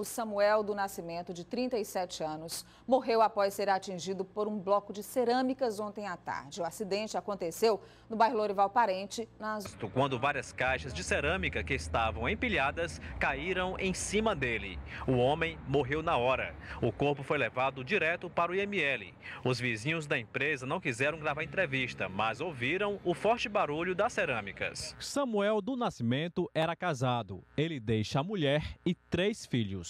O Samuel do Nascimento, de 37 anos, morreu após ser atingido por um bloco de cerâmicas ontem à tarde. O acidente aconteceu no bairro Lorival Parente, nas... quando várias caixas de cerâmica que estavam empilhadas caíram em cima dele. O homem morreu na hora. O corpo foi levado direto para o IML. Os vizinhos da empresa não quiseram gravar entrevista, mas ouviram o forte barulho das cerâmicas. Samuel do Nascimento era casado. Ele deixa a mulher e três filhos.